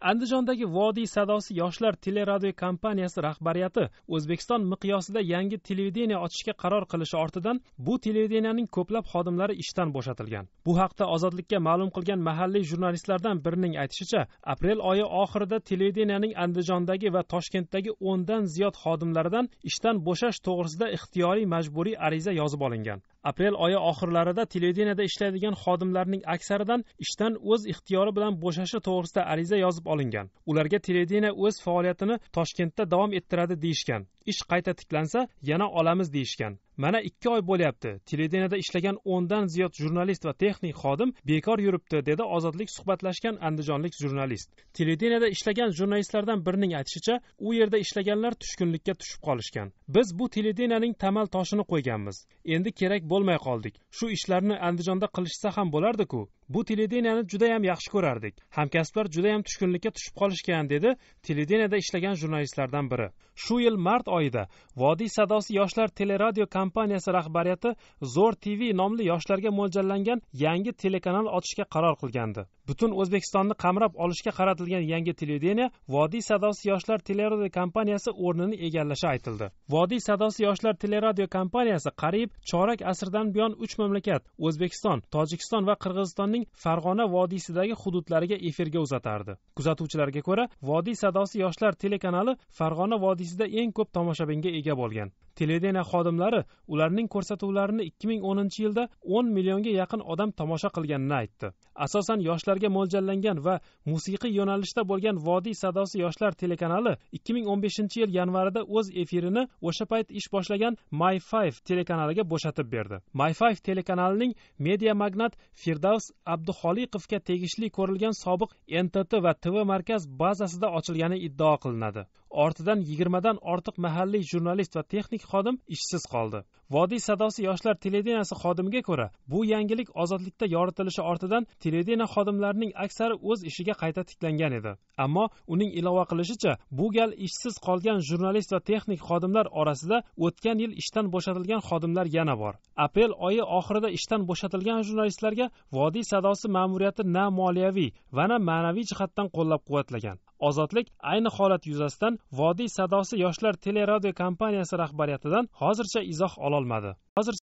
andijondagi vodiy sadosi yoshlar teleradiokompaniyasi kompaniyasi rahbariyati o'zbekiston miqyosida yangi televideniya ochishga qaror qilishi ortidan bu televideniyaning ko'plab xodimlari ishdan bo'shatilgan bu haqda ozodlikka ma'lum qilgan mahalliy jurnalistlardan birining aytishicha aprel oyi oxirida televideniyaning andijondagi va toshkentdagi o'ndan ziyod xodimlaridan ishdan bo'shash to'g'risida ixtiyoriy majburiy ariza yozib olingan aprel oyi oxirlarida televideniyada ishlaydigan xodimlarning aksaridan ishdan o'z ixtiyori bilan bo'shashi to'g'risida ariza yozib olingan ularga televideniya o'z faoliyatini toshkentda davom ettiradi deyishgan ish qayta tiklansa yana olamiz deyishgan mana ikki oy bo'lyapti televideniyada ishlagan o'ndan ziyod jurnalist va texnik xodim bekor yuribdi dedi ozodlik suhbatlashgan andijonlik jurnalist televideniyada ishlagan jurnalistlardan birining aytishicha u yerda ishlaganlar tushkunlikka tushib qolishgan biz bu televideniyaning tamal toshini qo'yganmiz endi kerak bo'lmay qoldik shu ishlarni andijonda qilishsa ham bo'lardiku bu televideniyani judayam yaxshi ko'rardik hamkasblar judayam tushkunlikka tushib qolishgan dedi televideniyada ishlagan jurnalistlardan biri shu yil mart oyida vodiy sadosi yoshlar teleradio kompaniyasi rahbariyati zo'r tv nomli yoshlarga mo'ljallangan yangi telekanal ochishga qaror qilgandi butun o'zbekistonni qamrab olishga qaratilgan yangi televideniya vodiy sadosi yoshlar teleradio kompaniyasi o'rnini egallashi aytildi vodiy sadosi yoshlar teleradio kompaniyasi qariyb chorak asrdan buyon uch mamlakat o'zbekiston tojikiston va qirg'izistonning farg'ona vodiysidagi hududlariga efirga uzatardi kuzatuvchilarga ko'ra vodiy sadosi yoshlar telekanali farg'ona vodiysida eng ko'p tomoshabinga ega bo'lgan televideniya xodimlari ularning ko'rsatuvlarini 2010 yilda 10 millionga yaqin odam tomosha qilganini aytdi asosan yoshlarga mo'ljallangan va musiqiy yo'nalishda bo'lgan vodiy sadosi yoshlar telekanali 2015 yil yanvarida o'z efirini o'sha payt ish boshlagan my five telekanaliga bo'shatib berdi my five telekanalining media magnat firdavs abduxoliqovga tegishli ko'rilgan sobiq ntt va tv markaz bazasida ochilgani iddao qilinadi ortidan yigirmadan ortiq mahalliy jurnalist va texnik xodim ishsiz qoldi vodiy sadosi yoshlar televideniyasi xodimiga ko'ra bu yangilik ozodlikda yoritilishi ortidan televideniya xodimlarining aksari o'z ishiga qayta tiklangan edi ammo uning ilova qilishicha bu gal ishsiz qolgan jurnalist va texnik xodimlar orasida o'tgan yil ishdan bo'shatilgan xodimlar yana bor aprel oyi oxirida ishdan bo'shatilgan jurnalistlarga vodiy sadosi ma'muriyati na moliyaviy va na ma'naviy jihatdan qo'llab quvvatlagan ozodlik ayni holat yuzasidan vodiy sadosi yoshlar teleradio kompaniyasi rahbariyatidan hozircha izoh ololmadi hozircha